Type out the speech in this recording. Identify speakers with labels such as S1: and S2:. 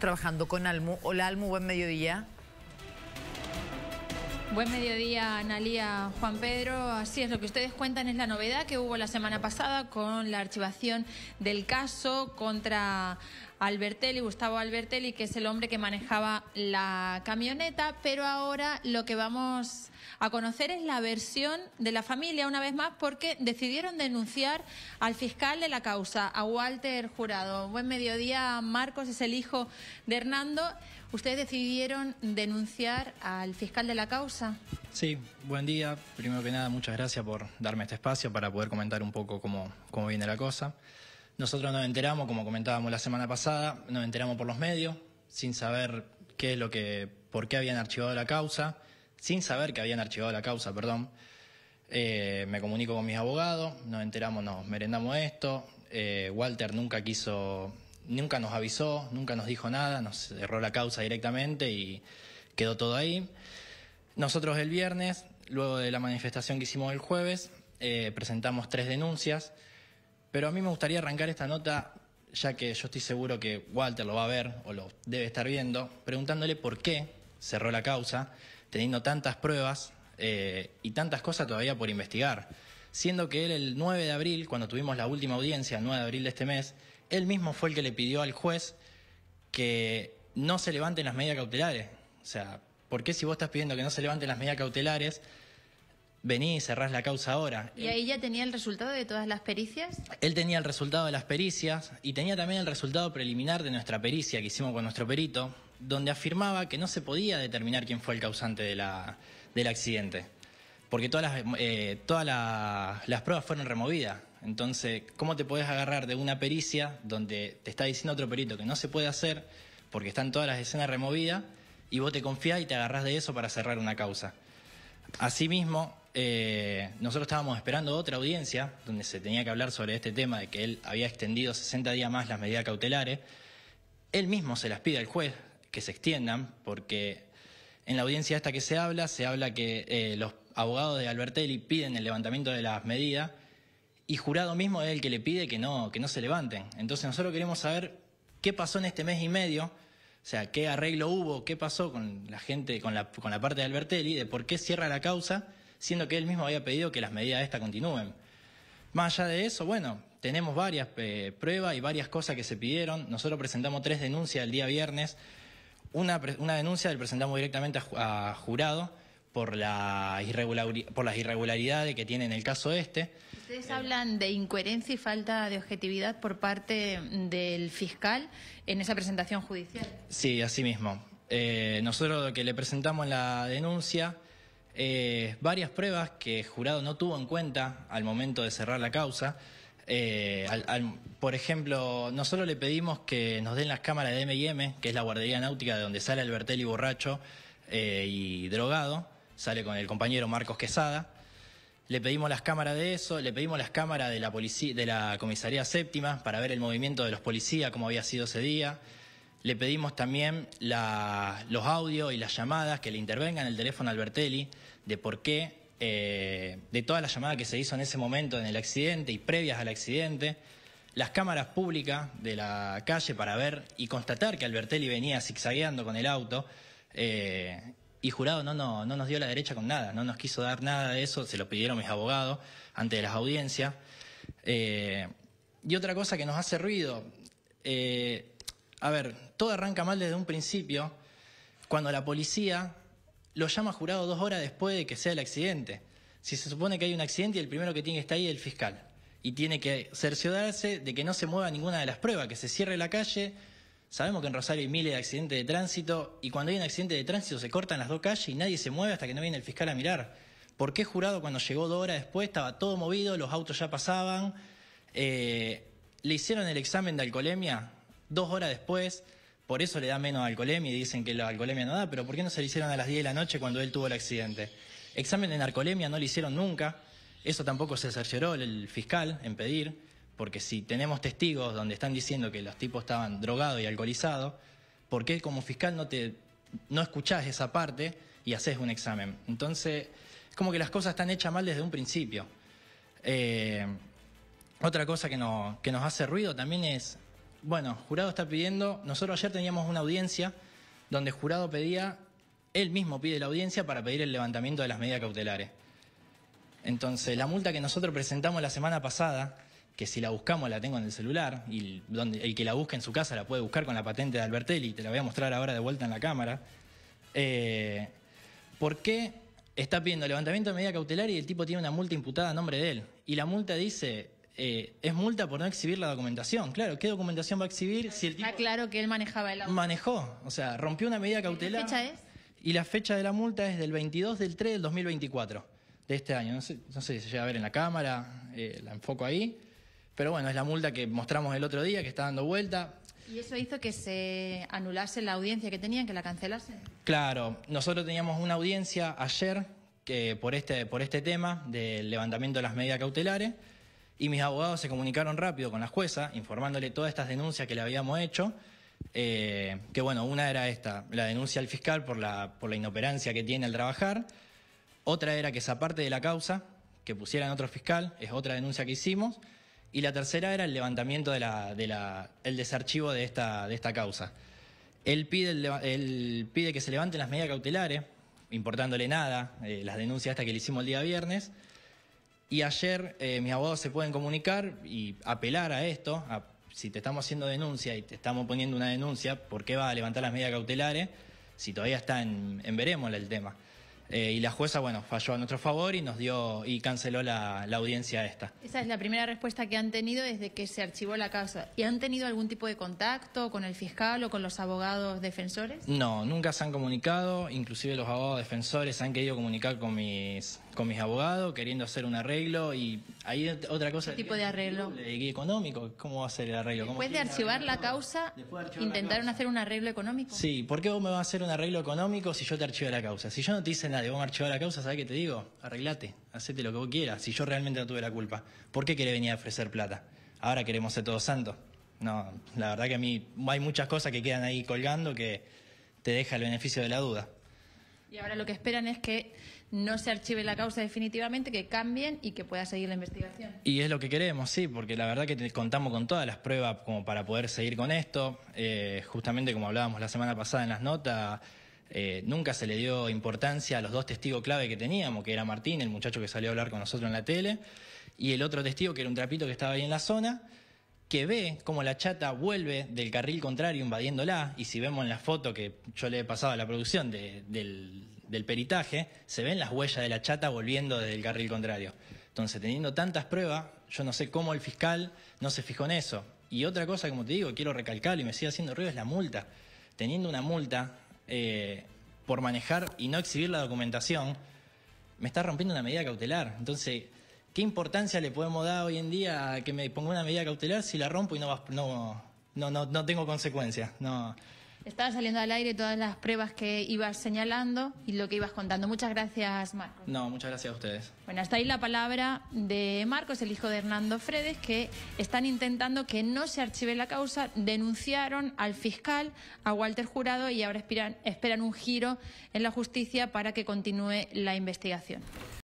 S1: trabajando con Almu. Hola Almu, buen mediodía. Buen mediodía, Analía Juan Pedro. Así es, lo que ustedes cuentan es la novedad que hubo la semana pasada con la archivación del caso contra Albertelli, Gustavo Albertelli, que es el hombre que manejaba la camioneta, pero ahora lo que vamos a conocer es la versión de la familia, una vez más, porque decidieron denunciar al fiscal de la causa, a Walter Jurado. Buen mediodía, Marcos, es el hijo de Hernando. ¿Ustedes decidieron denunciar al fiscal de la causa?
S2: Sí, buen día. Primero que nada, muchas gracias por darme este espacio para poder comentar un poco cómo, cómo viene la cosa. Nosotros nos enteramos, como comentábamos la semana pasada, nos enteramos por los medios, sin saber qué es lo que, por qué habían archivado la causa, sin saber que habían archivado la causa, perdón. Eh, me comunico con mis abogados, nos enteramos, nos merendamos esto. Eh, Walter nunca quiso, nunca nos avisó, nunca nos dijo nada, nos cerró la causa directamente y quedó todo ahí. Nosotros el viernes, luego de la manifestación que hicimos el jueves, eh, presentamos tres denuncias. Pero a mí me gustaría arrancar esta nota, ya que yo estoy seguro que Walter lo va a ver o lo debe estar viendo, preguntándole por qué cerró la causa, teniendo tantas pruebas eh, y tantas cosas todavía por investigar. Siendo que él el 9 de abril, cuando tuvimos la última audiencia, el 9 de abril de este mes, él mismo fue el que le pidió al juez que no se levanten las medidas cautelares. O sea, ¿por qué si vos estás pidiendo que no se levanten las medidas cautelares, vení y cerrás la causa ahora. ¿Y
S1: ahí ya tenía el resultado de todas las pericias?
S2: Él tenía el resultado de las pericias y tenía también el resultado preliminar de nuestra pericia que hicimos con nuestro perito, donde afirmaba que no se podía determinar quién fue el causante de la, del accidente, porque todas las, eh, todas las pruebas fueron removidas. Entonces, ¿cómo te podés agarrar de una pericia donde te está diciendo otro perito que no se puede hacer porque están todas las escenas removidas y vos te confiás y te agarrás de eso para cerrar una causa? Asimismo, eh, nosotros estábamos esperando otra audiencia donde se tenía que hablar sobre este tema de que él había extendido 60 días más las medidas cautelares. Él mismo se las pide al juez que se extiendan porque en la audiencia esta que se habla, se habla que eh, los abogados de Albertelli piden el levantamiento de las medidas y jurado mismo es el que le pide que no, que no se levanten. Entonces nosotros queremos saber qué pasó en este mes y medio, o sea, qué arreglo hubo, qué pasó con la gente, con la, con la parte de Albertelli, de por qué cierra la causa siendo que él mismo había pedido que las medidas de esta continúen. Más allá de eso, bueno, tenemos varias eh, pruebas y varias cosas que se pidieron. Nosotros presentamos tres denuncias el día viernes. Una, denuncia la presentamos directamente a, jurado por, la por las irregularidades que tiene en el caso este.
S1: Ustedes hablan de incoherencia y falta de objetividad por parte del fiscal en esa presentación judicial.
S2: Sí, así mismo. Eh, nosotros lo que le presentamos en la denuncia eh, varias pruebas que el jurado no tuvo en cuenta al momento de cerrar la causa. Eh, por ejemplo, no le pedimos que nos den las cámaras de M&M, que es la guardería náutica de donde sale Albertelli borracho eh, y drogado, sale con el compañero Marcos Quesada, le pedimos las cámaras de eso, le pedimos las cámaras de la, policía, de la comisaría séptima para ver el movimiento de los policías, como había sido ese día, le pedimos también los audios y las llamadas que le intervengan el teléfono a Albertelli de por qué, eh, de todas las llamadas que se hizo en ese momento en el accidente y previas al accidente, las cámaras públicas de la calle para ver y constatar que Albertelli venía zigzagueando con el auto. Eh, y jurado no, no, nos dio la derecha con nada, no nos quiso dar nada de eso, se lo pidieron mis abogados ante las audiencias. Eh, y otra cosa que nos hace ruido, a ver, todo arranca mal desde un principio, cuando la policía lo llama jurado dos horas después de que sea el accidente. Si se supone que hay un accidente, el primero que tiene que estar ahí es el fiscal. Y tiene que cerciorarse de que no se mueva ninguna de las pruebas, que se cierre la calle. Sabemos que en Rosario hay miles de accidentes de tránsito y cuando hay un accidente de tránsito se cortan las dos calles y nadie se mueve hasta que no viene el fiscal a mirar. ¿Por qué jurado cuando llegó dos horas después estaba todo movido, los autos ya pasaban? Eh, le hicieron el examen de alcoholemia dos horas después. Por eso le da menos alcoholemia y dicen que la alcoholemia no da, pero ¿por qué no se le hicieron a las 10 de la noche cuando él tuvo el accidente? Examen de narcolemia no le hicieron nunca, eso tampoco se cercioró el fiscal en pedir, porque si tenemos testigos donde están diciendo que los tipos estaban drogados y alcoholizados, ¿por qué como fiscal no, te, no escuchás esa parte y haces un examen? Entonces, es como que las cosas están hechas mal desde un principio. Eh, otra cosa que, que nos hace ruido también es bueno, jurado está pidiendo, nosotros ayer teníamos una audiencia donde jurado pedía, él mismo pide la audiencia para pedir el levantamiento de las medidas cautelares. Entonces, la multa que nosotros presentamos la semana pasada, que si la buscamos la tengo en el celular, y el que la busque en su casa la puede buscar con la patente de Albertelli, te la voy a mostrar ahora de vuelta en la cámara. Eh, ¿Por qué está pidiendo levantamiento de medida cautelar y el tipo tiene una multa imputada a nombre de él? Y la multa dice eh, es multa por no exhibir la documentación. Claro, ¿qué documentación va a exhibir si el
S1: tipo... claro que él manejaba el auto.
S2: Manejó, o sea, rompió una medida cautelar. ¿Qué fecha es? Y la fecha de la multa es del 22 del 3 del 2024, de este año. No sé, si se llega a ver en la cámara, eh, la enfoco ahí. Pero bueno, es la multa que mostramos el otro día, que está dando vuelta.
S1: ¿Y eso hizo que se anulase la audiencia que tenían, que la cancelase?
S2: Claro, nosotros teníamos una audiencia ayer que por este, por este tema del levantamiento de las medidas cautelares y mis abogados se comunicaron rápido con la jueza, informándole todas estas denuncias que le habíamos hecho, eh, que bueno, una era esta, la denuncia al fiscal por la, inoperancia que tiene al trabajar, otra era que esa parte de la causa, que pusieran otro fiscal, es otra denuncia que hicimos, y la tercera era el levantamiento de desarchivo de esta, causa. Él pide, el, pide que se levanten las medidas cautelares, importándole nada, eh, las denuncias hasta que le hicimos el día viernes, y ayer eh, mis abogados se pueden comunicar y apelar a esto, si te estamos haciendo denuncia y te estamos poniendo una denuncia, ¿por qué va a levantar las medidas cautelares si todavía está en, veremos el tema? Eh, y la jueza, bueno, falló a nuestro favor y nos dio y canceló la, la, audiencia esta.
S1: Esa es la primera respuesta que han tenido desde que se archivó la causa. ¿Y han tenido algún tipo de contacto con el fiscal o con los abogados defensores?
S2: No, nunca se han comunicado. Inclusive los abogados defensores han querido comunicar con mis con mis abogados queriendo hacer un arreglo y ahí otra cosa. ¿Qué tipo de eh, arreglo? Económico, ¿cómo va a ser el arreglo? Después de archivar
S1: la causa, intentaron hacer un arreglo económico.
S2: Sí, ¿por qué vos me vas a hacer un arreglo económico si yo te archivo la causa? Si yo no te hice nada y vos me la causa, sabes qué te digo? Arreglate, hacete lo que vos quieras, si yo realmente no tuve la culpa. ¿Por qué querés venir a ofrecer plata? Ahora queremos ser todos santos. No, la verdad que a mí hay muchas cosas que quedan ahí colgando que te deja el beneficio de la duda.
S1: Y ahora lo que esperan es que no se archive la causa definitivamente, que cambien y que pueda seguir la investigación.
S2: Y es lo que queremos, sí, porque la verdad que contamos con todas las pruebas como para poder seguir con esto. Eh, justamente como hablábamos la semana pasada en las notas, eh, nunca se le dio importancia a los dos testigos clave que teníamos, que era Martín, el muchacho que salió a hablar con nosotros en la tele, y el otro testigo que era un trapito que estaba ahí en la zona que ve como la chata vuelve del carril contrario invadiéndola, y si vemos en la foto que yo le he pasado a la producción del, peritaje, se ven las huellas de la chata volviendo del carril contrario. Entonces, teniendo tantas pruebas, yo no sé cómo el fiscal no se fijó en eso. Y otra cosa, como te digo, quiero recalcarlo y me sigue haciendo ruido, es la multa. Teniendo una multa eh, por manejar y no exhibir la documentación, me está rompiendo una medida cautelar. Entonces, ¿Qué importancia le podemos dar hoy en día a que me ponga una medida cautelar si la rompo y no, no, no, no, tengo consecuencias? No.
S1: Estaban saliendo al aire todas las pruebas que ibas señalando y lo que ibas contando. Muchas gracias, Marcos.
S2: No, muchas gracias a ustedes.
S1: Bueno, hasta ahí la palabra de Marcos, el hijo de Hernando Fredes, que están intentando que no se archive la causa. Denunciaron al fiscal, a Walter Jurado, y ahora esperan, esperan un giro en la justicia para que continúe la investigación.